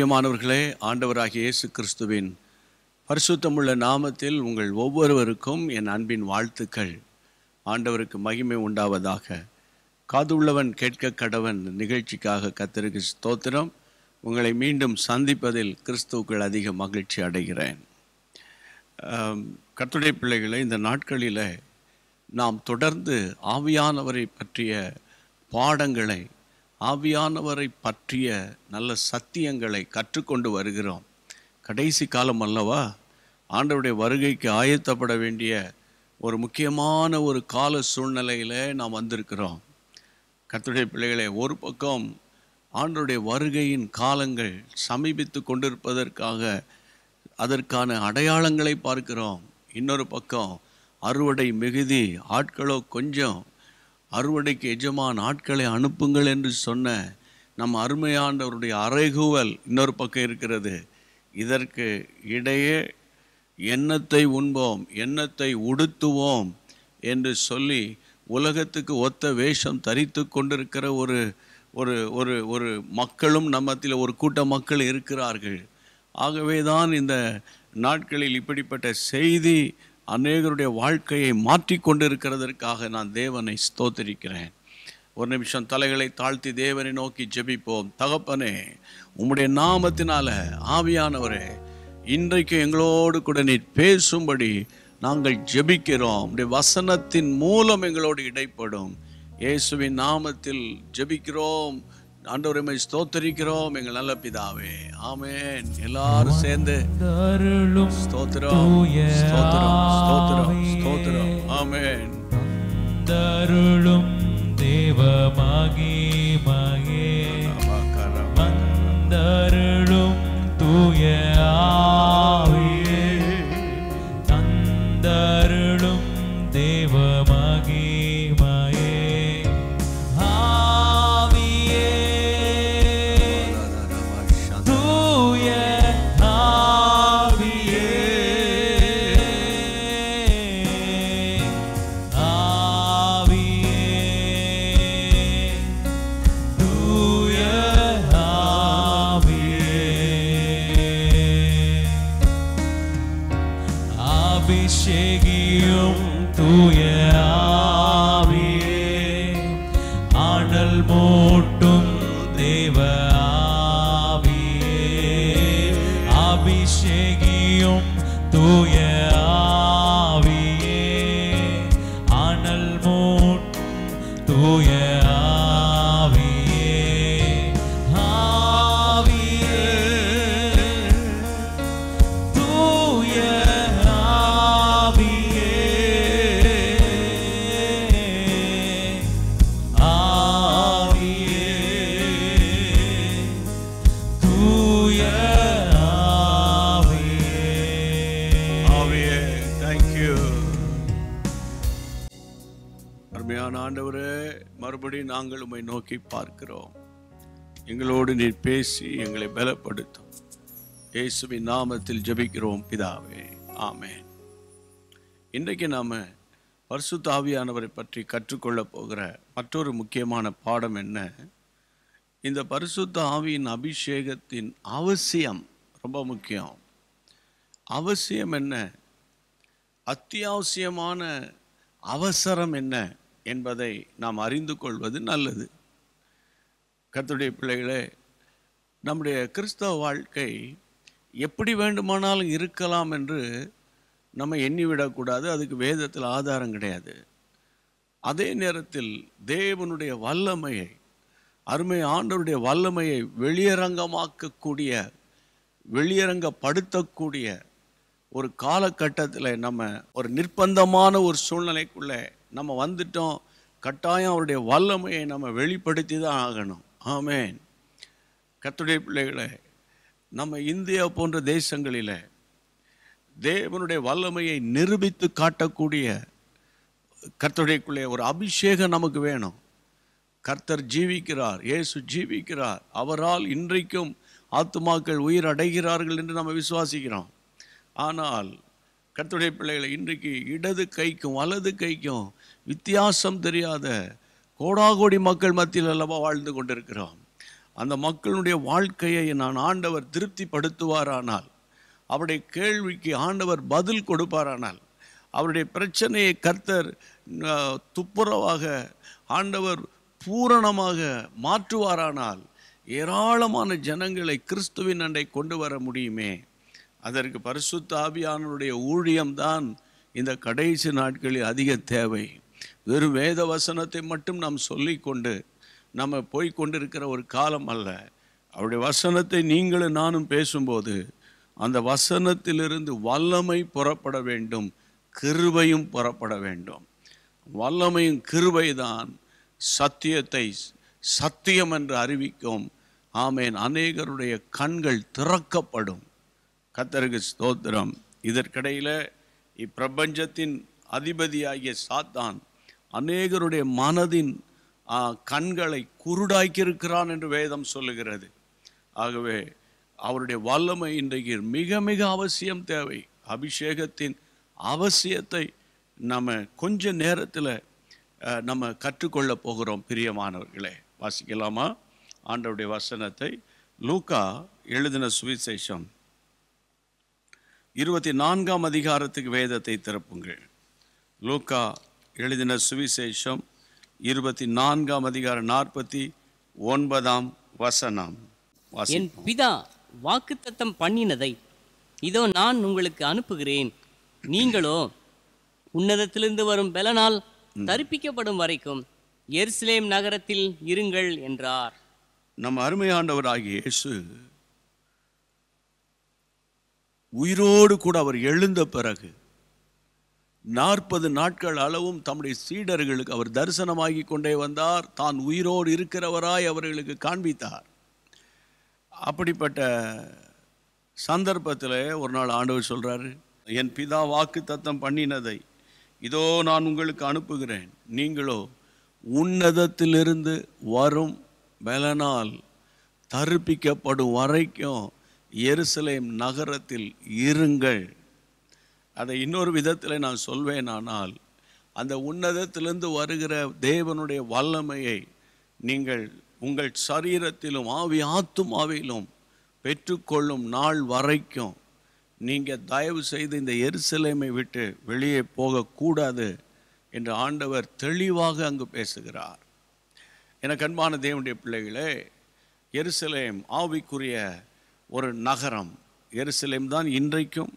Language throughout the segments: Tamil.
பிரியமானவர்களே ஆண்டவராகிய இயேசு கிறிஸ்துவின் பரிசுத்தமுள்ள நாமத்தில் உங்கள் ஒவ்வொருவருக்கும் என் அன்பின் வாழ்த்துக்கள் ஆண்டவருக்கு மகிமை உண்டாவதாக காதுள்ளவன் கேட்க கடவன் நிகழ்ச்சிக்காக கத்திருக்கு ஸ்தோத்திரம் உங்களை மீண்டும் சந்திப்பதில் கிறிஸ்துக்கள் அதிக மகிழ்ச்சி அடைகிறேன் கத்துடைய பிள்ளைகளை இந்த நாட்களில் நாம் தொடர்ந்து ஆவியானவரை பற்றிய பாடங்களை ஆவியானவரை பற்றிய நல்ல சத்தியங்களை கற்றுக்கொண்டு வருகிறோம் கடைசி காலம் அல்லவா ஆண்டவருடைய வருகைக்கு ஆயத்தப்பட வேண்டிய ஒரு முக்கியமான ஒரு கால சூழ்நிலையில் நாம் வந்திருக்கிறோம் கத்துடைய பிள்ளைகளை ஒரு பக்கம் ஆண்டருடைய வருகையின் காலங்கள் சமீபித்து கொண்டிருப்பதற்காக அதற்கான அடையாளங்களை பார்க்கிறோம் இன்னொரு பக்கம் அறுவடை மிகுதி ஆட்களோ கொஞ்சம் அறுவடைக்கு எஜமான் ஆட்களை அனுப்புங்கள் என்று சொன்ன நம் அருமையாண்டவருடைய அறைகூவல் இன்னொரு பக்கம் இருக்கிறது இதற்கு இடையே எண்ணத்தை உண்போம் எண்ணத்தை உடுத்துவோம் என்று சொல்லி உலகத்துக்கு ஒத்த வேஷம் தரித்து கொண்டிருக்கிற ஒரு ஒரு ஒரு ஒரு மக்களும் நம்மத்தில் ஒரு கூட்ட மக்கள் இருக்கிறார்கள் ஆகவே தான் இந்த நாட்களில் இப்படிப்பட்ட செய்தி அநேகருடைய வாழ்க்கையை மாற்றி கொண்டிருக்கிறதற்காக நான் தேவனை ஸ்தோத்திரிக்கிறேன் ஒரு நிமிஷம் தலைகளை தாழ்த்தி தேவனை நோக்கி ஜெபிப்போம் தகப்பனே உம்முடைய நாமத்தினால ஆவியானவரே இன்றைக்கு எங்களோடு கூட நீர் பேசும்படி நாங்கள் ஜெபிக்கிறோம் உடைய வசனத்தின் மூலம் எங்களோடு இடைப்படும் இயேசுவின் நாமத்தில் ஜெபிக்கிறோம் ஆண்டவரை ஸ்தோத்தரிக்கிறோம் எங்கள் நல்ல பிதாவே ஆமேன் எல்லாரும் சேர்ந்து தருளும் ஸ்தோத்திரம் ஆமேன் தருளும் தேவமாகி மகே தருளும் தூய ஆவியே தந்தரு ஆண்டவரே மறுபடியும் நாங்கள் உண்மை நோக்கி பார்க்கிறோம் எங்களோடு நீர் பேசி எங்களை பலப்படுத்தும் இயேசுவின் நாமத்தில் ஜபிக்கிறோம் பிதாவே ஆமே இன்றைக்கு நாம் தாவியானவரை பற்றி கற்றுக்கொள்ள போகிற மற்றொரு முக்கியமான பாடம் என்ன இந்த பரிசுத்த ஆவியின் அபிஷேகத்தின் அவசியம் ரொம்ப முக்கியம் அவசியம் என்ன அத்தியாவசியமான அவசரம் என்ன என்பதை நாம் அறிந்து கொள்வது நல்லது கத்துடைய பிள்ளைகளே நம்முடைய கிறிஸ்தவ வாழ்க்கை எப்படி வேண்டுமானாலும் இருக்கலாம் என்று நம்ம எண்ணிவிடக்கூடாது அதுக்கு வேதத்தில் ஆதாரம் கிடையாது அதே நேரத்தில் தேவனுடைய வல்லமையை அருமை ஆண்டவருடைய வல்லமையை வெளியரங்கமாக்கக்கூடிய வெளியரங்கப்படுத்தக்கூடிய ஒரு காலகட்டத்தில் நம்ம ஒரு நிர்பந்தமான ஒரு சூழ்நிலைக்குள்ளே நம்ம வந்துட்டோம் கட்டாயம் அவருடைய வல்லமையை நம்ம வெளிப்படுத்தி தான் ஆகணும் ஆமேன் கத்துடைய பிள்ளைகளை நம்ம இந்தியா போன்ற தேசங்களில் தேவனுடைய வல்லமையை நிரூபித்து காட்டக்கூடிய கர்த்தருடையக்குள்ளே ஒரு அபிஷேகம் நமக்கு வேணும் கர்த்தர் ஜீவிக்கிறார் இயேசு ஜீவிக்கிறார் அவரால் இன்றைக்கும் ஆத்துமாக்கள் உயிர் அடைகிறார்கள் என்று நம்ம விசுவாசிக்கிறோம் ஆனால் கர்த்துடைய பிள்ளைகளை இன்றைக்கு இடது கைக்கும் வலது கைக்கும் வித்தியாசம் தெரியாத கோடாகோடி மக்கள் மத்தியில் அல்லவா வாழ்ந்து கொண்டிருக்கிறோம் அந்த மக்களுடைய வாழ்க்கையை நான் ஆண்டவர் திருப்திப்படுத்துவாரானால் அவருடைய கேள்விக்கு ஆண்டவர் பதில் கொடுப்பாரானால் அவருடைய பிரச்சனையை கர்த்தர் துப்புரவாக ஆண்டவர் பூரணமாக மாற்றுவாரானால் ஏராளமான ஜனங்களை கிறிஸ்துவின் அண்டை கொண்டு வர முடியுமே அதற்கு பரிசுத்த ஆவியானவருடைய ஊழியம்தான் இந்த கடைசி நாட்களில் அதிக தேவை வெறும் வேத வசனத்தை மட்டும் நாம் சொல்லிக்கொண்டு நம்ம போய்கொண்டிருக்கிற ஒரு காலம் அல்ல அவருடைய வசனத்தை நீங்களும் நானும் பேசும்போது அந்த வசனத்திலிருந்து வல்லமை புறப்பட வேண்டும் கிருபையும் புறப்பட வேண்டும் வல்லமையும் கிருபை தான் சத்தியத்தை சத்தியம் என்று அறிவிக்கும் ஆமேன் அநேகருடைய கண்கள் திறக்கப்படும் கத்தருக்கு ஸ்தோத்திரம் இதற்கிடையில் இப்பிரபஞ்சத்தின் அதிபதியாகிய சாத்தான் அநேகருடைய மனதின் கண்களை குருடாக்கியிருக்கிறான் என்று வேதம் சொல்லுகிறது ஆகவே அவருடைய வல்லமை இன்றைக்கு மிக மிக அவசியம் தேவை அபிஷேகத்தின் அவசியத்தை நம்ம கொஞ்ச நேரத்தில் நம்ம கற்றுக்கொள்ளப் போகிறோம் பிரியமானவர்களே வாசிக்கலாமா ஆண்டவுடைய வசனத்தை லூக்கா எழுதின சுவிசேஷம் இருபத்தி நான்காம் அதிகாரத்துக்கு வேதத்தை திறப்புங்கள் லூக்கா எழுதின சுவிசேஷம் இருபத்தி நான்காம் அதிகாரம் நாற்பத்தி ஒன்பதாம் வசனம் என் பிதா வாக்குத்தத்தம் பண்ணினதை இதோ நான் உங்களுக்கு அனுப்புகிறேன் நீங்களோ உன்னதத்திலிருந்து வரும் பலனால் தரிப்பிக்கப்படும் வரைக்கும் எருசலேம் நகரத்தில் இருங்கள் என்றார் நம் அருமையாண்டவராகிய இயேசு உயிரோடு கூட அவர் எழுந்த பிறகு நாற்பது நாட்கள் அளவும் தம்முடைய சீடர்களுக்கு அவர் தரிசனமாகி கொண்டே வந்தார் தான் உயிரோடு இருக்கிறவராய் அவர்களுக்கு காண்பித்தார் அப்படிப்பட்ட சந்தர்ப்பத்தில் ஒரு நாள் ஆண்டவர் சொல்கிறாரு என் பிதா வாக்கு தத்தம் பண்ணினதை இதோ நான் உங்களுக்கு அனுப்புகிறேன் நீங்களோ உன்னதத்திலிருந்து வரும் பலனால் தருப்பிக்கப்படும் வரைக்கும் எருசலேம் நகரத்தில் இருங்கள் அதை இன்னொரு விதத்தில் நான் சொல்வேன் ஆனால் அந்த உன்னதத்திலிருந்து வருகிற தேவனுடைய வல்லமையை நீங்கள் உங்கள் சரீரத்திலும் ஆவி ஆத்துமாவிலும் பெற்றுக்கொள்ளும் நாள் வரைக்கும் நீங்கள் தயவு செய்து இந்த எருசலேமை விட்டு வெளியே போகக்கூடாது என்று ஆண்டவர் தெளிவாக அங்கு பேசுகிறார் எனக்கு அன்பான தேவனுடைய பிள்ளைகளே எருசலேம் ஆவிக்குரிய ஒரு நகரம் எருசலேம் தான் இன்றைக்கும்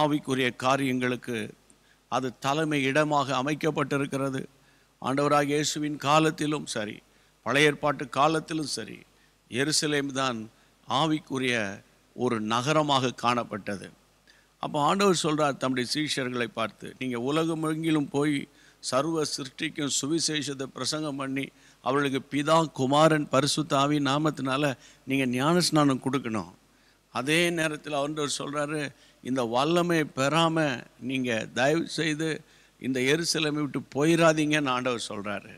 ஆவிக்குரிய காரியங்களுக்கு அது தலைமை இடமாக அமைக்கப்பட்டிருக்கிறது ஆண்டவராக இயேசுவின் காலத்திலும் சரி பழைய ஏற்பாட்டு காலத்திலும் சரி எருசலேம் தான் ஆவிக்குரிய ஒரு நகரமாக காணப்பட்டது அப்போ ஆண்டவர் சொல்கிறார் தம்முடைய சீஷர்களை பார்த்து நீங்கள் உலகம் எங்கிலும் போய் சர்வ சிருஷ்டிக்கும் சுவிசேஷத்தை பிரசங்கம் பண்ணி அவளுக்கு பிதா குமாரன் பரிசுத்தாவி நாமத்தினால நீங்கள் ஞானஸ்நானம் கொடுக்கணும் அதே நேரத்தில் அவர் சொல்கிறாரு இந்த வல்லமை பெறாமல் நீங்கள் தயவு செய்து இந்த எருசலமை விட்டு போயிடாதீங்கன்னு ஆண்டவர் சொல்கிறாரு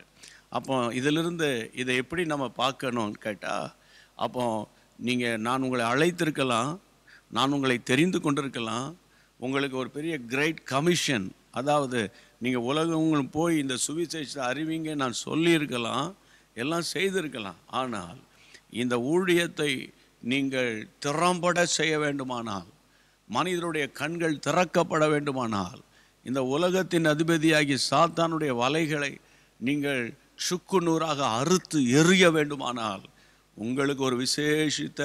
அப்போ இதிலிருந்து இதை எப்படி நம்ம பார்க்கணும்னு கேட்டால் அப்போ நீங்கள் நான் உங்களை அழைத்திருக்கலாம் நான் உங்களை தெரிந்து கொண்டிருக்கலாம் உங்களுக்கு ஒரு பெரிய கிரேட் கமிஷன் அதாவது நீங்கள் உலகங்களும் போய் இந்த சுவிசேஷத்தை அறிவிங்க நான் சொல்லியிருக்கலாம் எல்லாம் செய்திருக்கலாம் ஆனால் இந்த ஊழியத்தை நீங்கள் திறம்பட செய்ய வேண்டுமானால் மனிதனுடைய கண்கள் திறக்கப்பட வேண்டுமானால் இந்த உலகத்தின் அதிபதியாகி சாத்தானுடைய வலைகளை நீங்கள் சுக்கு நூறாக அறுத்து எறிய வேண்டுமானால் உங்களுக்கு ஒரு விசேஷித்த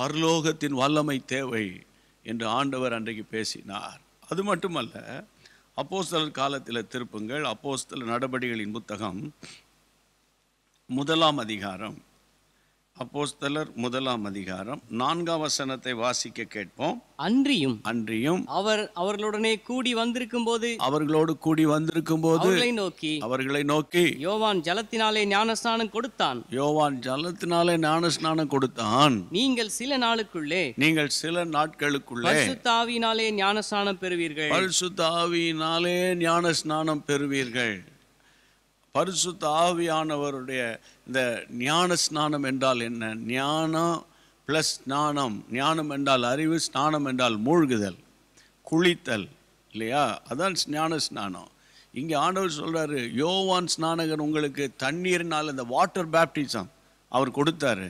பரலோகத்தின் வல்லமை தேவை என்று ஆண்டவர் அன்றைக்கு பேசினார் அது மட்டுமல்ல அப்போஸ்தலர் காலத்தில் திருப்புங்கள் அப்போஸ்தல நடவடிக்கைகளின் புத்தகம் முதலாம் அதிகாரம் அப்போஸ்தலர் முதலாம் அதிகாரம் நான்காம் வசனத்தை வாசிக்க கேட்போம் அன்றியும் அன்றியும் அவர் அவர்களுடனே கூடி வந்திருக்கும் போது அவர்களோடு கூடி வந்திருக்கும் போது நோக்கி அவர்களை நோக்கி யோவான் ஜலத்தினாலே ஞானஸ்நானம் கொடுத்தான் யோவான் ஜலத்தினாலே ஞானஸ்நானம் கொடுத்தான் நீங்கள் சில நாளுக்குள்ளே நீங்கள் சில நாட்களுக்குள்ளே சுத்தாவினாலே ஞானஸ்நானம் பெறுவீர்கள் பரிசுத்தாவினாலே ஞானஸ்நானம் பெறுவீர்கள் பரிசுத்த ஆவியானவருடைய இந்த ஞான ஸ்நானம் என்றால் என்ன ஞானம் ப்ளஸ் ஸ்நானம் ஞானம் என்றால் அறிவு ஸ்நானம் என்றால் மூழ்குதல் குளித்தல் இல்லையா அதான் ஞான ஸ்நானம் இங்கே ஆண்டவர் சொல்கிறாரு யோவான் ஸ்நானகன் உங்களுக்கு தண்ணீர்னால் இந்த வாட்டர் பேப்டிசம் அவர் கொடுத்தாரு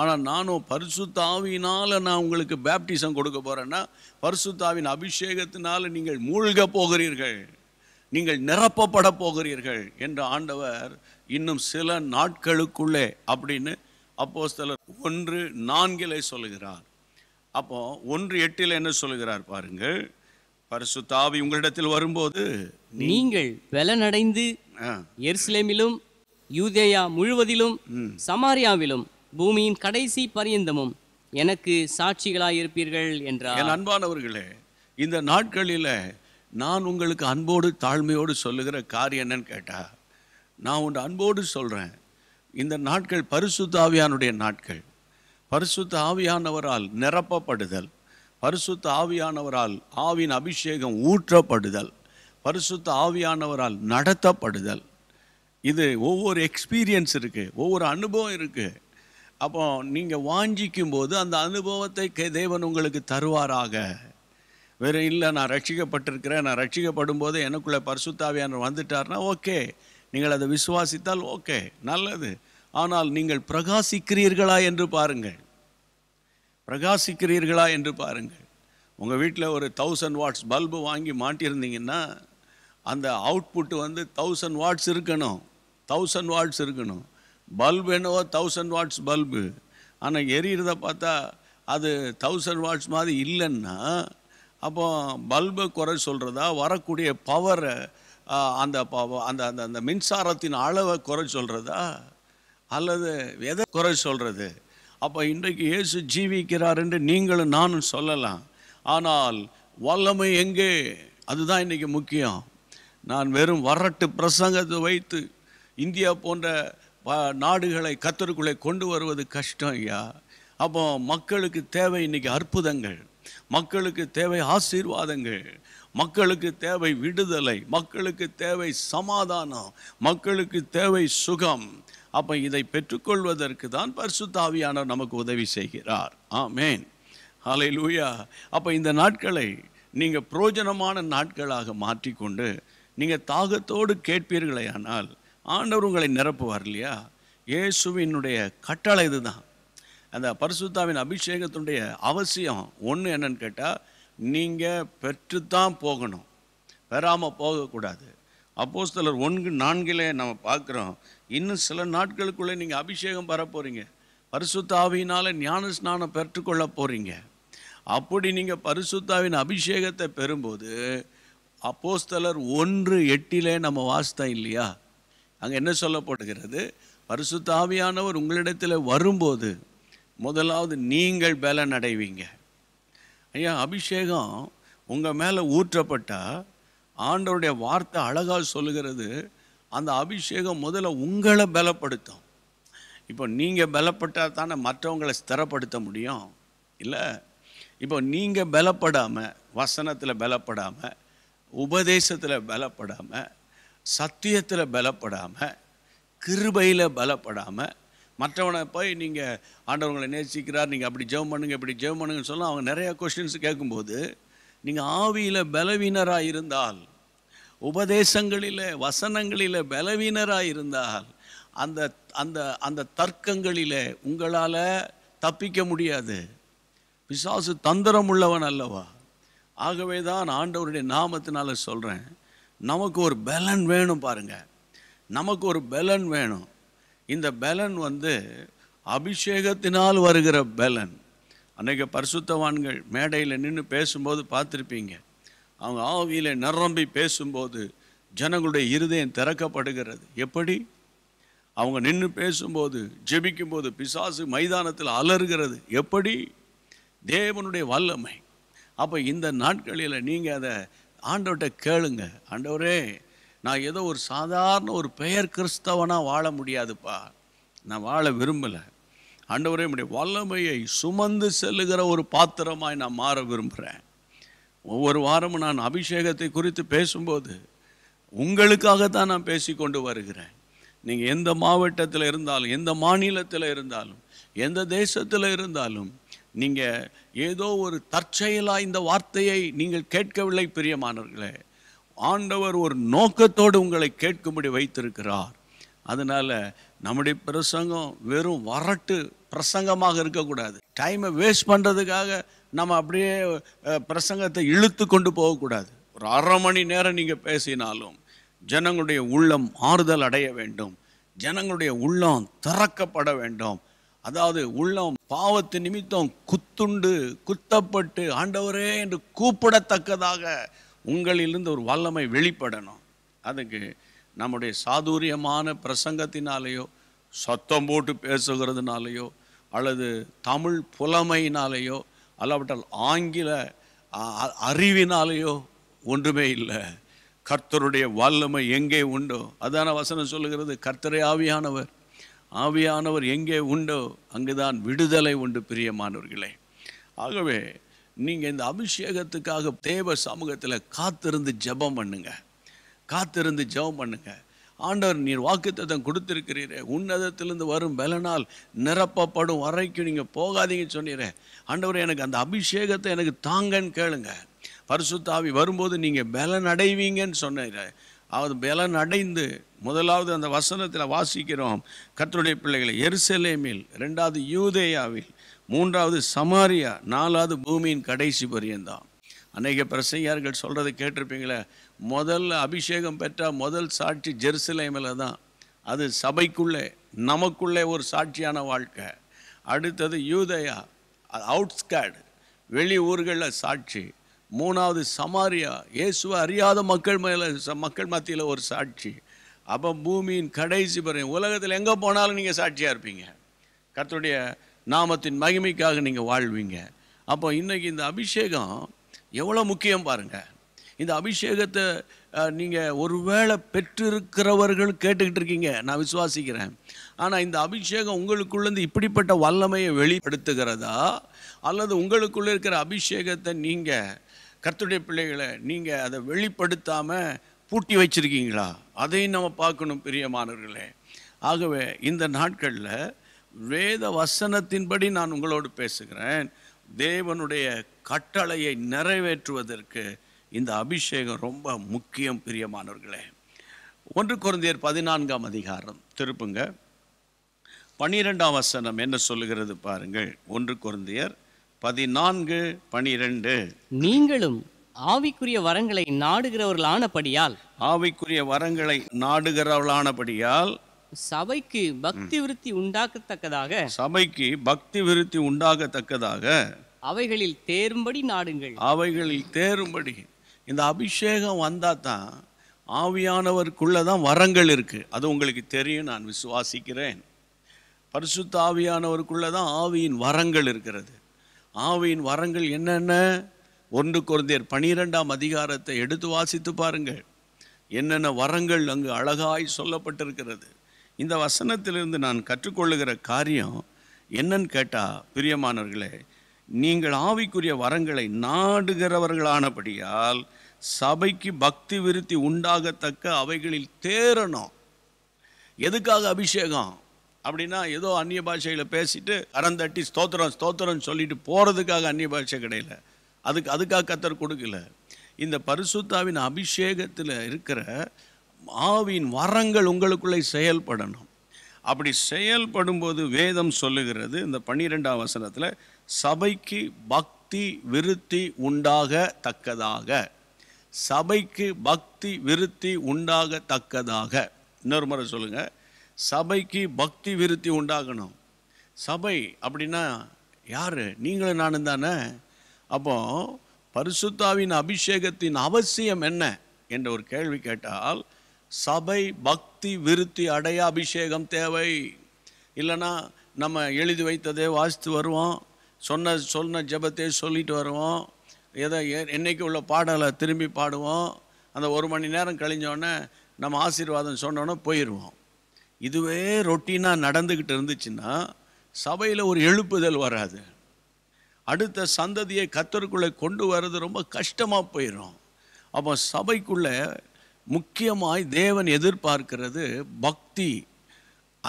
ஆனால் நானும் பரிசுத்தாவினால் நான் உங்களுக்கு பேப்டிசம் கொடுக்க போகிறேன்னா பரிசுத்தாவின் அபிஷேகத்தினால் நீங்கள் மூழ்க போகிறீர்கள் நீங்கள் நிரப்பப்பட போகிறீர்கள் என்று ஆண்டவர் இன்னும் சில நாட்களுக்குள்ளே அப்படின்னு சிலர் ஒன்று நான்கிலே சொல்லுகிறார் அப்போ ஒன்று எட்டில் என்ன சொல்லுகிறார் பாருங்கள் பரிசு தாவி உங்களிடத்தில் வரும்போது நீங்கள் பலனடைந்து எருசலேமிலும் யூதேயா முழுவதிலும் சமாரியாவிலும் பூமியின் கடைசி பரியந்தமும் எனக்கு சாட்சிகளாயிருப்பீர்கள் என்ற என்றார் அன்பானவர்களே இந்த நாட்களில் நான் உங்களுக்கு அன்போடு தாழ்மையோடு சொல்லுகிற காரியம் என்னன்னு கேட்டால் நான் உன் அன்போடு சொல்கிறேன் இந்த நாட்கள் பரிசுத்த ஆவியானுடைய நாட்கள் பரிசுத்த ஆவியானவரால் நிரப்பப்படுதல் பரிசுத்த ஆவியானவரால் ஆவின் அபிஷேகம் ஊற்றப்படுதல் பரிசுத்த ஆவியானவரால் நடத்தப்படுதல் இது ஒவ்வொரு எக்ஸ்பீரியன்ஸ் இருக்குது ஒவ்வொரு அனுபவம் இருக்குது அப்போ நீங்கள் வாஞ்சிக்கும் போது அந்த அனுபவத்தை தேவன் உங்களுக்கு தருவாராக வேறு இல்லை நான் ரட்சிக்கப்பட்டிருக்கிறேன் நான் ரட்சிக்கப்படும் போது எனக்குள்ளே பரிசுத்தாவியான வந்துட்டார்னா ஓகே நீங்கள் அதை விசுவாசித்தால் ஓகே நல்லது ஆனால் நீங்கள் பிரகாசிக்கிறீர்களா என்று பாருங்கள் பிரகாசிக்கிறீர்களா என்று பாருங்கள் உங்கள் வீட்டில் ஒரு தௌசண்ட் வாட்ஸ் பல்பு வாங்கி மாட்டியிருந்தீங்கன்னா அந்த அவுட்புட் வந்து தௌசண்ட் வாட்ஸ் இருக்கணும் தௌசண்ட் வாட்ஸ் இருக்கணும் பல்பு என்னவோ தௌசண்ட் வாட்ஸ் பல்பு ஆனால் எரியிறத பார்த்தா அது தௌசண்ட் வாட்ஸ் மாதிரி இல்லைன்னா அப்போ பல்பு குறை சொல்கிறதா வரக்கூடிய பவரை அந்த அந்த அந்த அந்த மின்சாரத்தின் அளவை குறை சொல்கிறதா அல்லது எதை குறை சொல்கிறது அப்போ இன்றைக்கு இயேசு ஜீவிக்கிறார் என்று நீங்களும் நானும் சொல்லலாம் ஆனால் வல்லமை எங்கே அதுதான் இன்றைக்கி முக்கியம் நான் வெறும் வரட்டு பிரசங்கத்தை வைத்து இந்தியா போன்ற ப நாடுகளை கத்தருக்குள்ளே கொண்டு வருவது கஷ்டம் ஐயா அப்போ மக்களுக்கு தேவை இன்றைக்கி அற்புதங்கள் மக்களுக்கு தேவை ஆசீர்வாதங்கள் மக்களுக்கு தேவை விடுதலை மக்களுக்கு தேவை சமாதானம் மக்களுக்கு தேவை சுகம் அப்போ இதை பெற்றுக்கொள்வதற்கு தான் தாவியானவர் நமக்கு உதவி செய்கிறார் ஆமேன் ஹலை லூயா அப்போ இந்த நாட்களை நீங்கள் புரோஜனமான நாட்களாக மாற்றிக்கொண்டு நீங்கள் தாகத்தோடு கேட்பீர்களே ஆனால் ஆண்டவர் உங்களை நிரப்புவார் இல்லையா இயேசுவினுடைய கட்டளை இதுதான் அந்த பரிசுத்தாவின் அபிஷேகத்தினுடைய அவசியம் ஒன்று என்னன்னு கேட்டால் நீங்கள் பெற்றுத்தான் போகணும் பெறாமல் போகக்கூடாது அப்போ சிலர் ஒன்று நான்கிலே நம்ம பார்க்குறோம் இன்னும் சில நாட்களுக்குள்ளே நீங்கள் அபிஷேகம் பெற போகிறீங்க பரிசுத்தாவினால் ஞான ஸ்நானம் பெற்றுக்கொள்ள போகிறீங்க அப்படி நீங்கள் பரிசுத்தாவின் அபிஷேகத்தை பெறும்போது அப்போஸ்தலர் ஒன்று எட்டிலே நம்ம வாசித்தோம் இல்லையா அங்கே என்ன சொல்லப்படுகிறது பரிசுத்தாவியானவர் உங்களிடத்தில் வரும்போது முதலாவது நீங்கள் பலன் அடைவீங்க ஐயா அபிஷேகம் உங்கள் மேலே ஊற்றப்பட்டால் ஆண்டோடைய வார்த்தை அழகாக சொல்லுகிறது அந்த அபிஷேகம் முதல்ல உங்களை பலப்படுத்தும் இப்போ நீங்கள் பலப்பட்டால் தானே மற்றவங்களை ஸ்திரப்படுத்த முடியும் இல்லை இப்போ நீங்கள் பலப்படாமல் வசனத்தில் பலப்படாமல் உபதேசத்தில் பலப்படாமல் சத்தியத்தில் பலப்படாமல் கிருபையில் பலப்படாமல் மற்றவனை போய் நீங்கள் ஆண்டவங்களை நேசிக்கிறார் நீங்கள் அப்படி ஜெபம் பண்ணுங்க இப்படி ஜெபம் பண்ணுங்கன்னு சொல்லலாம் அவங்க நிறையா கொஸ்டின்ஸ் கேட்கும்போது நீங்கள் ஆவியில் பலவீனராக இருந்தால் உபதேசங்களில் வசனங்களில் பலவீனராக இருந்தால் அந்த அந்த அந்த தர்க்கங்களில் உங்களால் தப்பிக்க முடியாது பிசாசு தந்திரம் உள்ளவன் அல்லவா ஆகவே தான் ஆண்டவருடைய நாமத்தினால் சொல்கிறேன் நமக்கு ஒரு பலன் வேணும் பாருங்கள் நமக்கு ஒரு பலன் வேணும் இந்த பலன் வந்து அபிஷேகத்தினால் வருகிற பலன் அன்றைக்கு பரிசுத்தவான்கள் மேடையில் நின்று பேசும்போது பார்த்துருப்பீங்க அவங்க ஆவியில் நிரம்பி பேசும்போது ஜனங்களுடைய இருதயம் திறக்கப்படுகிறது எப்படி அவங்க நின்று பேசும்போது ஜெபிக்கும்போது பிசாசு மைதானத்தில் அலறுகிறது எப்படி தேவனுடைய வல்லமை அப்போ இந்த நாட்களில் நீங்கள் அதை ஆண்டவர்கிட்ட கேளுங்க ஆண்டவரே நான் ஏதோ ஒரு சாதாரண ஒரு பெயர் கிறிஸ்தவனாக வாழ முடியாதுப்பா நான் வாழ விரும்பலை ஆண்டவரே என்னுடைய வல்லமையை சுமந்து செல்லுகிற ஒரு பாத்திரமாய் நான் மாற விரும்புகிறேன் ஒவ்வொரு வாரமும் நான் அபிஷேகத்தை குறித்து பேசும்போது உங்களுக்காக தான் நான் பேசி கொண்டு வருகிறேன் நீங்கள் எந்த மாவட்டத்தில் இருந்தாலும் எந்த மாநிலத்தில் இருந்தாலும் எந்த தேசத்தில் இருந்தாலும் நீங்கள் ஏதோ ஒரு தற்செயலாக இந்த வார்த்தையை நீங்கள் கேட்கவில்லை பிரியமானவர்களே ஆண்டவர் ஒரு நோக்கத்தோடு உங்களை கேட்கும்படி வைத்திருக்கிறார் அதனால் நம்முடைய பிரசங்கம் வெறும் வரட்டு பிரசங்கமாக இருக்கக்கூடாது டைமை வேஸ்ட் பண்ணுறதுக்காக நம்ம அப்படியே பிரசங்கத்தை இழுத்து கொண்டு போகக்கூடாது ஒரு அரை மணி நேரம் நீங்கள் பேசினாலும் ஜனங்களுடைய உள்ளம் ஆறுதல் அடைய வேண்டும் ஜனங்களுடைய உள்ளம் திறக்கப்பட வேண்டும் அதாவது உள்ளம் பாவத்து நிமித்தம் குத்துண்டு குத்தப்பட்டு ஆண்டவரே என்று கூப்பிடத்தக்கதாக உங்களிலிருந்து ஒரு வல்லமை வெளிப்படணும் அதுக்கு நம்முடைய சாதுரியமான பிரசங்கத்தினாலேயோ சத்தம் போட்டு பேசுகிறதுனாலேயோ அல்லது தமிழ் புலமையினாலேயோ அல்லாவிட்டால் ஆங்கில அறிவினாலேயோ ஒன்றுமே இல்லை கர்த்தருடைய வல்லமை எங்கே உண்டோ அதான வசனம் சொல்லுகிறது கர்த்தரை ஆவியானவர் ஆவியானவர் எங்கே உண்டோ அங்குதான் விடுதலை உண்டு பிரியமானவர்களே ஆகவே நீங்கள் இந்த அபிஷேகத்துக்காக தேவ சமூகத்தில் காத்திருந்து ஜபம் பண்ணுங்க காத்திருந்து ஜபம் பண்ணுங்க ஆண்டவர் நீர் வாக்குத்தத்தம் கொடுத்துருக்கிறீரே உன்னதத்திலிருந்து வரும் பலனால் நிரப்பப்படும் வரைக்கும் நீங்கள் போகாதீங்கன்னு சொன்னீரே ஆண்டவர் எனக்கு அந்த அபிஷேகத்தை எனக்கு தாங்கன்னு கேளுங்க பரிசுத்தாவி வரும்போது நீங்கள் பலன் அடைவீங்கன்னு சொன்னீரே அவர் பலன் அடைந்து முதலாவது அந்த வசனத்தில் வாசிக்கிறோம் கத்தருடைய பிள்ளைகளை எருசலேமில் ரெண்டாவது யூதேயாவில் மூன்றாவது சமாரியா நாலாவது பூமியின் கடைசி பரியந்தான் அநேக பிரசங்கியார்கள் சொல்கிறத கேட்டிருப்பீங்களே முதல் அபிஷேகம் பெற்றால் முதல் சாட்சி ஜெருசலேமில் தான் அது சபைக்குள்ளே நமக்குள்ளே ஒரு சாட்சியான வாழ்க்கை அடுத்தது யூதயா அவுட்ஸ்கேடு வெளி ஊர்களில் சாட்சி மூணாவது சமாரியா இயேசுவை அறியாத மக்கள் மேலே மக்கள் மத்தியில் ஒரு சாட்சி அப்போ பூமியின் கடைசி பிறகு உலகத்தில் எங்கே போனாலும் நீங்கள் சாட்சியாக இருப்பீங்க கர்த்தருடைய நாமத்தின் மகிமைக்காக நீங்கள் வாழ்வீங்க அப்போ இன்றைக்கி இந்த அபிஷேகம் எவ்வளோ முக்கியம் பாருங்கள் இந்த அபிஷேகத்தை நீங்கள் ஒருவேளை பெற்றிருக்கிறவர்கள் கேட்டுக்கிட்டு இருக்கீங்க நான் விசுவாசிக்கிறேன் ஆனால் இந்த அபிஷேகம் உங்களுக்குள்ளேருந்து இப்படிப்பட்ட வல்லமையை வெளிப்படுத்துகிறதா அல்லது உங்களுக்குள்ளே இருக்கிற அபிஷேகத்தை நீங்கள் கர்த்துடைய பிள்ளைகளை நீங்கள் அதை வெளிப்படுத்தாமல் பூட்டி வச்சுருக்கீங்களா அதையும் நம்ம பார்க்கணும் பிரியமானவர்களே ஆகவே இந்த நாட்களில் வேத வசனத்தின்படி நான் உங்களோடு பேசுகிறேன் தேவனுடைய கட்டளையை நிறைவேற்றுவதற்கு இந்த அபிஷேகம் ரொம்ப முக்கியம் பிரியமானவர்களே ஒன்று குழந்தையர் பதினான்காம் அதிகாரம் திருப்புங்க பன்னிரெண்டாம் வசனம் என்ன சொல்லுகிறது பாருங்கள் ஒன்று குழந்தையர் பதினான்கு பனிரெண்டு நீங்களும் ஆவிக்குரிய வரங்களை நாடுகிறவர்களானபடியால் ஆவிக்குரிய வரங்களை நாடுகிறவர்களானபடியால் சபைக்கு பக்தி விருத்தி உண்டாக்கத்தக்கதாக சபைக்கு பக்தி விருத்தி உண்டாகத்தக்கதாக அவைகளில் தேரும்படி நாடுங்கள் அவைகளில் தேரும்படி இந்த அபிஷேகம் வந்தா தான் ஆவியானவருக்குள்ளே தான் வரங்கள் இருக்குது அது உங்களுக்கு தெரியும் நான் விசுவாசிக்கிறேன் பரிசுத்த ஆவியானவருக்குள்ளே தான் ஆவியின் வரங்கள் இருக்கிறது ஆவியின் வரங்கள் என்னென்ன ஒன்று குழந்தையர் பனிரெண்டாம் அதிகாரத்தை எடுத்து வாசித்து பாருங்கள் என்னென்ன வரங்கள் அங்கு அழகாய் சொல்லப்பட்டிருக்கிறது இந்த வசனத்திலிருந்து நான் கற்றுக்கொள்ளுகிற காரியம் என்னன்னு கேட்டால் பிரியமானவர்களே நீங்கள் ஆவிக்குரிய வரங்களை நாடுகிறவர்களானபடியால் சபைக்கு பக்தி விருத்தி உண்டாகத்தக்க அவைகளில் தேறணும் எதுக்காக அபிஷேகம் அப்படின்னா ஏதோ அந்நிய பாஷையில் பேசிட்டு அறந்தட்டி ஸ்தோத்திரம் ஸ்தோத்திரம் சொல்லிட்டு போகிறதுக்காக அந்நிய பாஷை கிடையில அதுக்கு அதுக்காக கத்தர் கொடுக்கல இந்த பரிசுத்தாவின் அபிஷேகத்தில் இருக்கிற ஆவின் வரங்கள் உங்களுக்குள்ளே செயல்படணும் அப்படி செயல்படும்போது வேதம் சொல்லுகிறது இந்த பன்னிரெண்டாம் வசனத்தில் சபைக்கு பக்தி விருத்தி உண்டாக தக்கதாக சபைக்கு பக்தி விருத்தி உண்டாக தக்கதாக இன்னொரு முறை சொல்லுங்கள் சபைக்கு பக்தி விருத்தி உண்டாகணும் சபை அப்படின்னா யார் நீங்களும் நானும் தானே அப்போ பரிசுத்தாவின் அபிஷேகத்தின் அவசியம் என்ன என்ற ஒரு கேள்வி கேட்டால் சபை பக்தி விருத்தி அடைய அபிஷேகம் தேவை இல்லைன்னா நம்ம எழுதி வைத்ததே வாசித்து வருவோம் சொன்ன சொன்ன ஜபத்தை சொல்லிட்டு வருவோம் ஏதோ என்றைக்கு உள்ள பாடலை திரும்பி பாடுவோம் அந்த ஒரு மணி நேரம் கழிஞ்சோடனே நம்ம ஆசீர்வாதம் சொன்னோன்னே போயிடுவோம் இதுவே ரொட்டீனாக நடந்துக்கிட்டு இருந்துச்சுன்னா சபையில் ஒரு எழுப்புதல் வராது அடுத்த சந்ததியை கத்தருக்குள்ளே கொண்டு வர்றது ரொம்ப கஷ்டமாக போயிடும் அப்போ சபைக்குள்ளே முக்கியமாய் தேவன் எதிர்பார்க்கிறது பக்தி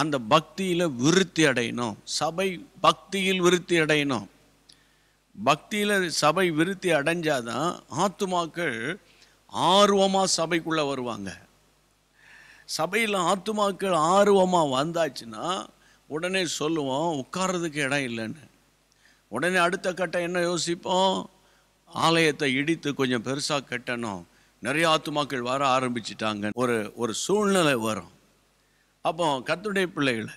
அந்த பக்தியில் விருத்தி அடையணும் சபை பக்தியில் விருத்தி அடையணும் பக்தியில் சபை விருத்தி அடைஞ்சாதான் ஆத்துமாக்கள் ஆர்வமாக சபைக்குள்ளே வருவாங்க சபையில் ஆத்துமாக்கள் ஆர்வமாக வந்தாச்சுன்னா உடனே சொல்லுவோம் உட்கார்றதுக்கு இடம் இல்லைன்னு உடனே அடுத்த கட்டம் என்ன யோசிப்போம் ஆலயத்தை இடித்து கொஞ்சம் பெருசாக கட்டணும் நிறைய ஆத்துமாக்கள் வர ஆரம்பிச்சிட்டாங்க ஒரு ஒரு சூழ்நிலை வரும் அப்போ கத்துடைய பிள்ளைகளை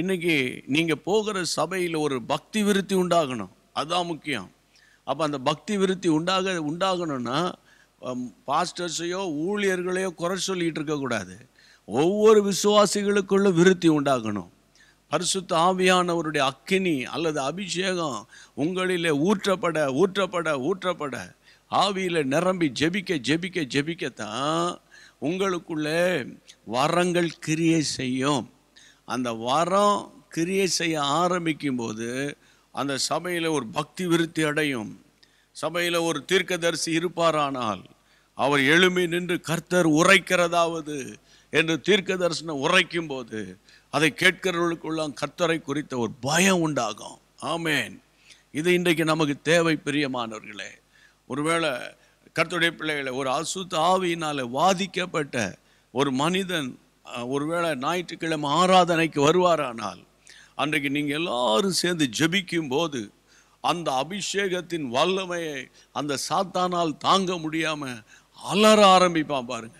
இன்றைக்கி நீங்கள் போகிற சபையில் ஒரு பக்தி விருத்தி உண்டாகணும் அதுதான் முக்கியம் அப்போ அந்த பக்தி விருத்தி உண்டாக உண்டாகணும்னா பாஸ்டர்ஸையோ ஊழியர்களையோ குறை சொல்லிகிட்டு இருக்கக்கூடாது ஒவ்வொரு விசுவாசிகளுக்குள்ள விருத்தி உண்டாகணும் பரிசுத்த ஆவியானவருடைய அக்கினி அல்லது அபிஷேகம் உங்களிலே ஊற்றப்பட ஊற்றப்பட ஊற்றப்பட ஆவியில் நிரம்பி ஜெபிக்க ஜெபிக்க ஜெபிக்கத்தான் உங்களுக்குள்ளே வரங்கள் கிரியை செய்யும் அந்த வரம் கிரியை செய்ய ஆரம்பிக்கும் போது அந்த சபையில் ஒரு பக்தி விருத்தி அடையும் சபையில் ஒரு தீர்க்கதரிசி இருப்பாரானால் அவர் எழுமி நின்று கர்த்தர் உரைக்கிறதாவது என்று தீர்க்க தரிசனம் உரைக்கும் போது அதை கேட்கிறவர்களுக்குள்ளாம் கத்தரை குறித்த ஒரு பயம் உண்டாகும் ஆமேன் இது இன்றைக்கு நமக்கு தேவை பிரியமானவர்களே ஒருவேளை கர்த்தருடைய பிள்ளைகளை ஒரு அசுத்த ஆவியினால் வாதிக்கப்பட்ட ஒரு மனிதன் ஒருவேளை ஞாயிற்றுக்கிழமை ஆராதனைக்கு வருவாரானால் அன்றைக்கு நீங்கள் எல்லாரும் சேர்ந்து ஜபிக்கும் போது அந்த அபிஷேகத்தின் வல்லமையை அந்த சாத்தானால் தாங்க முடியாமல் அலற ஆரம்பிப்பான் பாருங்க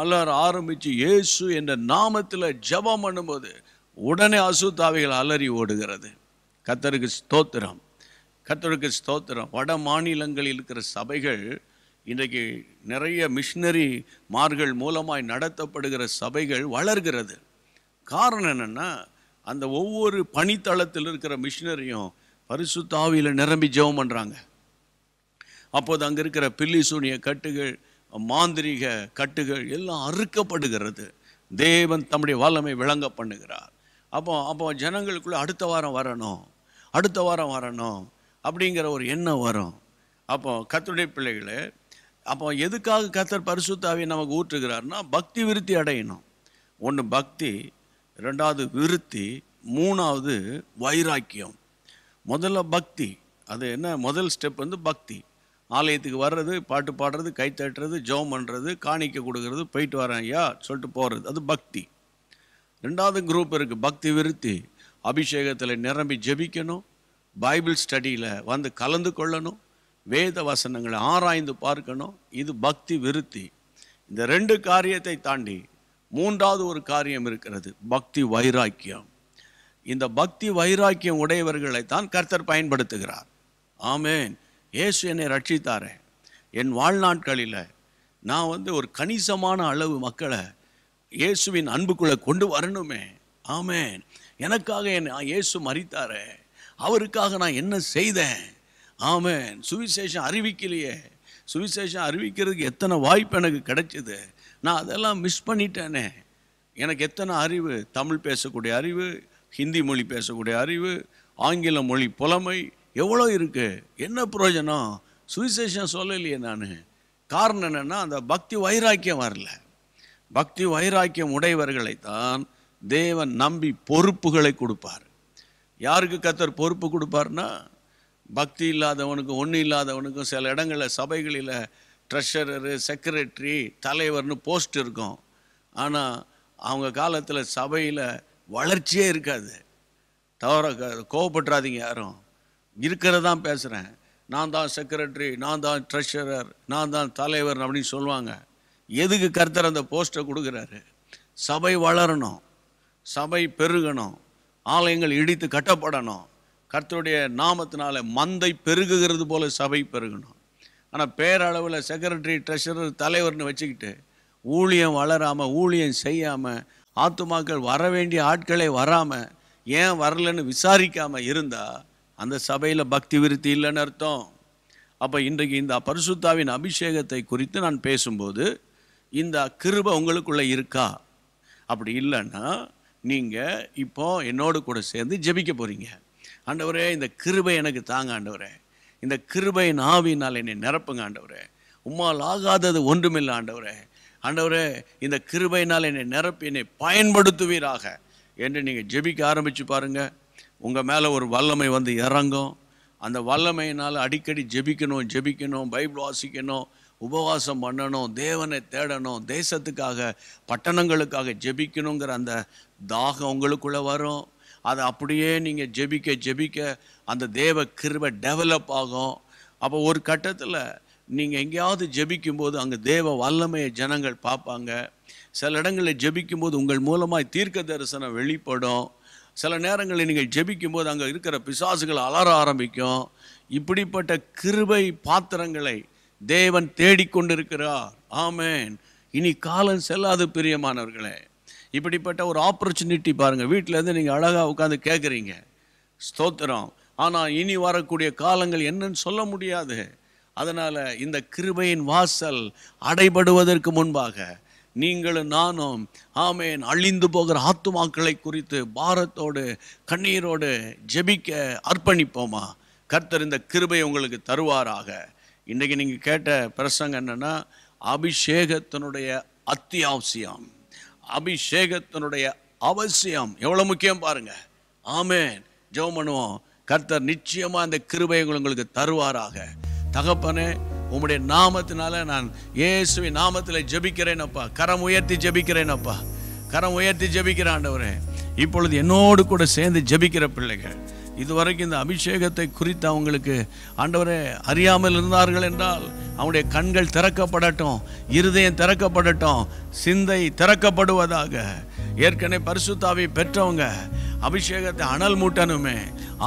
அலற ஆரம்பித்து இயேசு என்ற நாமத்தில் ஜபம் பண்ணும்போது உடனே அசுத்தாவிகள் அலறி ஓடுகிறது கத்தருக்கு ஸ்தோத்திரம் கத்தருக்கு ஸ்தோத்திரம் வட மாநிலங்களில் இருக்கிற சபைகள் இன்றைக்கு நிறைய மிஷினரி மார்கள் மூலமாய் நடத்தப்படுகிற சபைகள் வளர்கிறது காரணம் என்னென்னா அந்த ஒவ்வொரு பணித்தளத்தில் இருக்கிற மிஷினரியும் பரிசுத்தாவியில் நிரம்பி ஜெபம் பண்ணுறாங்க அப்போது அங்கே இருக்கிற பில்லி சூனிய கட்டுகள் மாந்திரிக கட்டுகள் எல்லாம் அறுக்கப்படுகிறது தேவன் தம்முடைய வல்லமை விளங்க பண்ணுகிறார் அப்போ அப்போ ஜனங்களுக்குள்ளே அடுத்த வாரம் வரணும் அடுத்த வாரம் வரணும் அப்படிங்கிற ஒரு எண்ணம் வரும் அப்போ கத்தருடைய பிள்ளைகளே அப்போ எதுக்காக கத்தர் பரிசுத்தாவை நமக்கு ஊற்றுகிறார்னா பக்தி விருத்தி அடையணும் ஒன்று பக்தி ரெண்டாவது விருத்தி மூணாவது வைராக்கியம் முதல்ல பக்தி அது என்ன முதல் ஸ்டெப் வந்து பக்தி ஆலயத்துக்கு வர்றது பாட்டு பாடுறது கை தட்டுறது ஜோம் பண்ணுறது காணிக்க கொடுக்கறது போயிட்டு வரேன் ஐயா சொல்லிட்டு போகிறது அது பக்தி ரெண்டாவது குரூப் இருக்குது பக்தி விருத்தி அபிஷேகத்தில் நிரம்பி ஜெபிக்கணும் பைபிள் ஸ்டடியில் வந்து கலந்து கொள்ளணும் வேத வசனங்களை ஆராய்ந்து பார்க்கணும் இது பக்தி விருத்தி இந்த ரெண்டு காரியத்தை தாண்டி மூன்றாவது ஒரு காரியம் இருக்கிறது பக்தி வைராக்கியம் இந்த பக்தி வைராக்கியம் உடையவர்களைத்தான் கர்த்தர் பயன்படுத்துகிறார் ஆமேன் இயேசு என்னை ரட்சித்தாரே என் வாழ்நாட்களில் நான் வந்து ஒரு கணிசமான அளவு மக்களை இயேசுவின் அன்புக்குள்ளே கொண்டு வரணுமே ஆமேன் எனக்காக என் இயேசு மறித்தாரே அவருக்காக நான் என்ன செய்தேன் ஆமேன் சுவிசேஷம் அறிவிக்கலையே சுவிசேஷம் அறிவிக்கிறதுக்கு எத்தனை வாய்ப்பு எனக்கு கிடைச்சிது நான் அதெல்லாம் மிஸ் பண்ணிட்டேனே எனக்கு எத்தனை அறிவு தமிழ் பேசக்கூடிய அறிவு ஹிந்தி மொழி பேசக்கூடிய அறிவு ஆங்கில மொழி புலமை எவ்வளோ இருக்குது என்ன பிரயோஜனம் சுவிசேஷம் சொல்லலையே நான் காரணம் என்னென்னா அந்த பக்தி வைராக்கியம் வரல பக்தி வைராக்கியம் உடையவர்களை தான் தேவன் நம்பி பொறுப்புகளை கொடுப்பார் யாருக்கு கத்தர் பொறுப்பு கொடுப்பார்னா பக்தி இல்லாதவனுக்கும் ஒன்றும் இல்லாதவனுக்கும் சில இடங்களில் சபைகளில் ட்ரெஷரரு செக்ரட்டரி தலைவர்னு போஸ்ட் இருக்கும் ஆனால் அவங்க காலத்தில் சபையில் வளர்ச்சியே இருக்காது தவற கோவப்படுறாதீங்க யாரும் இருக்கிறதான் பேசுகிறேன் நான் தான் செக்ரட்டரி நான் தான் ட்ரெஷரர் நான் தான் தலைவர் அப்படின்னு சொல்லுவாங்க எதுக்கு கர்த்தர் அந்த போஸ்டை கொடுக்குறாரு சபை வளரணும் சபை பெருகணும் ஆலயங்கள் இடித்து கட்டப்படணும் கர்த்தருடைய நாமத்தினால மந்தை பெருகுகிறது போல சபை பெருகணும் ஆனால் பேரளவில் செக்ரட்டரி ட்ரெஷரர் தலைவர்னு வச்சுக்கிட்டு ஊழியம் வளராமல் ஊழியம் செய்யாமல் ஆத்துமாக்கள் வர வேண்டிய ஆட்களே வராமல் ஏன் வரலன்னு விசாரிக்காமல் இருந்தால் அந்த சபையில் பக்தி விருத்தி இல்லைன்னு அர்த்தம் அப்போ இன்றைக்கு இந்த பரிசுத்தாவின் அபிஷேகத்தை குறித்து நான் பேசும்போது இந்த கிருபை உங்களுக்குள்ளே இருக்கா அப்படி இல்லைன்னா நீங்கள் இப்போ என்னோடு கூட சேர்ந்து ஜபிக்க போகிறீங்க ஆண்டவரே இந்த கிருபை எனக்கு தாங்க ஆண்டவரே இந்த கிருபை நாவினால் என்னை நிரப்புங்க ஆண்டவரே உம்மால் ஆகாதது ஒன்றுமில்லை ஆண்டவரே ஆண்டவரே இந்த கிருபையினால் என்னை நிரப்பி என்னை பயன்படுத்துவீராக என்று நீங்கள் ஜெபிக்க ஆரம்பித்து பாருங்கள் உங்கள் மேலே ஒரு வல்லமை வந்து இறங்கும் அந்த வல்லமையினால் அடிக்கடி ஜெபிக்கணும் ஜெபிக்கணும் பைபிள் வாசிக்கணும் உபவாசம் பண்ணணும் தேவனை தேடணும் தேசத்துக்காக பட்டணங்களுக்காக ஜெபிக்கணுங்கிற அந்த தாகம் உங்களுக்குள்ளே வரும் அதை அப்படியே நீங்கள் ஜெபிக்க ஜெபிக்க அந்த தேவ கிருவை டெவலப் ஆகும் அப்போ ஒரு கட்டத்தில் நீங்கள் எங்கேயாவது ஜெபிக்கும்போது அங்கே தேவ வல்லமையை ஜனங்கள் பார்ப்பாங்க சில இடங்களில் ஜெபிக்கும்போது உங்கள் மூலமாக தீர்க்க தரிசனம் வெளிப்படும் சில நேரங்களில் நீங்கள் ஜெபிக்கும் போது அங்கே இருக்கிற பிசாசுகள் அலற ஆரம்பிக்கும் இப்படிப்பட்ட கிருபை பாத்திரங்களை தேவன் தேடிக்கொண்டிருக்கிறார் ஆமேன் இனி காலம் செல்லாது பிரியமானவர்களே இப்படிப்பட்ட ஒரு ஆப்பர்ச்சுனிட்டி பாருங்கள் வீட்டிலேருந்து நீங்கள் அழகாக உட்காந்து கேட்குறீங்க ஸ்தோத்திரம் ஆனால் இனி வரக்கூடிய காலங்கள் என்னன்னு சொல்ல முடியாது அதனால் இந்த கிருபையின் வாசல் அடைபடுவதற்கு முன்பாக நீங்களும் நானும் ஆமேன் அழிந்து போகிற ஆத்துமாக்களை குறித்து பாரத்தோடு கண்ணீரோடு ஜெபிக்க அர்ப்பணிப்போமா கர்த்தர் இந்த கிருபை உங்களுக்கு தருவாராக இன்றைக்கி நீங்கள் கேட்ட பிரசங்க என்னென்னா அபிஷேகத்தினுடைய அத்தியாவசியம் அபிஷேகத்தினுடைய அவசியம் எவ்வளோ முக்கியம் பாருங்கள் ஆமேன் ஜெபம் பண்ணுவோம் கர்த்தர் நிச்சயமாக அந்த கிருபை உங்களுக்கு தருவாராக தகப்பனே உம்முடைய நாமத்தினால நான் இயேசுவின் நாமத்தில் ஜபிக்கிறேன் அப்பா கரம் உயர்த்தி ஜபிக்கிறேன் அப்பா கரம் உயர்த்தி ஜபிக்கிறேன் ஆண்டவரே இப்பொழுது என்னோடு கூட சேர்ந்து ஜபிக்கிற பிள்ளைகள் இதுவரைக்கும் இந்த அபிஷேகத்தை குறித்து அவங்களுக்கு ஆண்டவரே அறியாமல் இருந்தார்கள் என்றால் அவனுடைய கண்கள் திறக்கப்படட்டும் இருதயம் திறக்கப்படட்டும் சிந்தை திறக்கப்படுவதாக ஏற்கனவே பரிசுத்தாவை பெற்றவங்க அபிஷேகத்தை அனல் மூட்டணுமே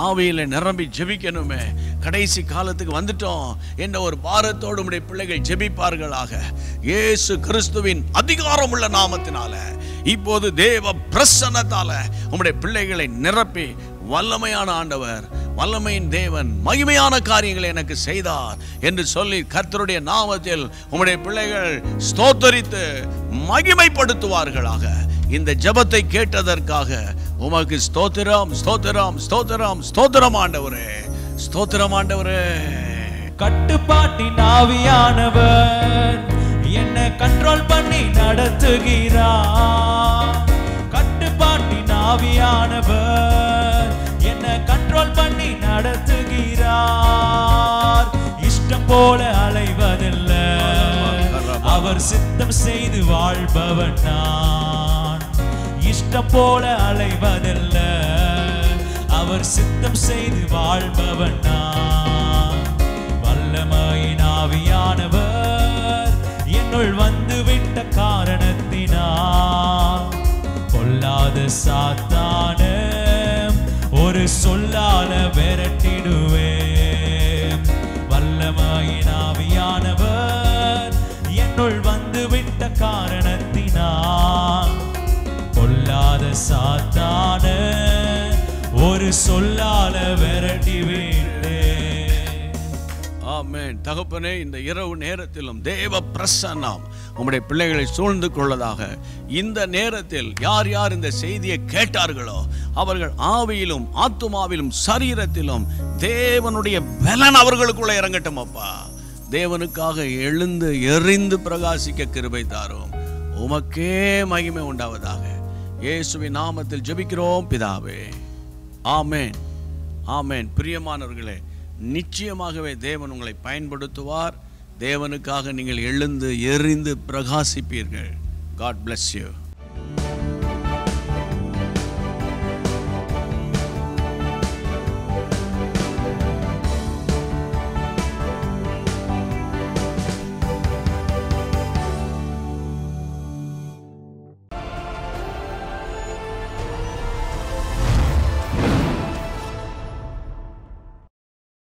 ஆவியில் நிரம்பி ஜெபிக்கணுமே கடைசி காலத்துக்கு வந்துட்டோம் என்ற ஒரு பாரத்தோடு உடைய பிள்ளைகள் ஜெபிப்பார்களாக இயேசு கிறிஸ்துவின் அதிகாரம் உள்ள நாமத்தினால இப்போது தேவ பிரசன்னத்தால உங்களுடைய பிள்ளைகளை நிரப்பி வல்லமையான ஆண்டவர் வல்லமையின் தேவன் மகிமையான காரியங்களை எனக்கு செய்தார் என்று சொல்லி கர்த்தருடைய நாமத்தில் உங்களுடைய பிள்ளைகள் ஸ்தோத்தரித்து மகிமைப்படுத்துவார்களாக இந்த ஜபத்தை கேட்டதற்காக உமக்கு ஸ்தோத்திரம் ஸ்தோத்திரம் ஸ்தோத்திரம் ஸ்தோத்திரம் ஆண்டவரே ஸ்தோத்திரம் ஆண்டவரே கட்டுப்பாட்டின் ஆவியானவர் என்ன கண்ட்ரோல் பண்ணி நடத்துகிறார் கட்டுப்பாட்டின் ஆவியானவர் என்ன கண்ட்ரோல் பண்ணி நடத்துகிறார் இஷ்டம் போல அலைவதில்லை அவர் சித்தம் செய்து வாழ்பவன் நான் இஷ்டம் போல அலைவதல்ல அவர் சித்தம் செய்து வாழ்பவன் நான் வல்லமையின் ஆவியானவர் என்னுள் வந்து விட்ட காரணத்தினால் பொல்லாத சாத்தான ஒரு சொல்லால விரட்டிடுவே வல்லமையின் ஆவியானவர் என்னுள் வந்து விட்ட காரணத்தினால் இல்லாத சாத்தான ஒரு சொல்லால விரட்டி வீடு தகப்பனே இந்த இரவு நேரத்திலும் தேவ பிரசன்னம் உங்களுடைய பிள்ளைகளை சூழ்ந்து கொள்ளதாக இந்த நேரத்தில் யார் யார் இந்த செய்தியை கேட்டார்களோ அவர்கள் ஆவியிலும் ஆத்துமாவிலும் சரீரத்திலும் தேவனுடைய பலன் அவர்களுக்குள்ள இறங்கட்டும் அப்பா தேவனுக்காக எழுந்து எரிந்து பிரகாசிக்க கிருபை தாரும் உமக்கே மகிமை உண்டாவதாக இயேசுவின் நாமத்தில் ஜெபிக்கிறோம் பிதாவே ஆமேன் ஆமேன் பிரியமானவர்களே நிச்சயமாகவே தேவன் உங்களை பயன்படுத்துவார் தேவனுக்காக நீங்கள் எழுந்து எரிந்து பிரகாசிப்பீர்கள் காட் பிளஸ் யூ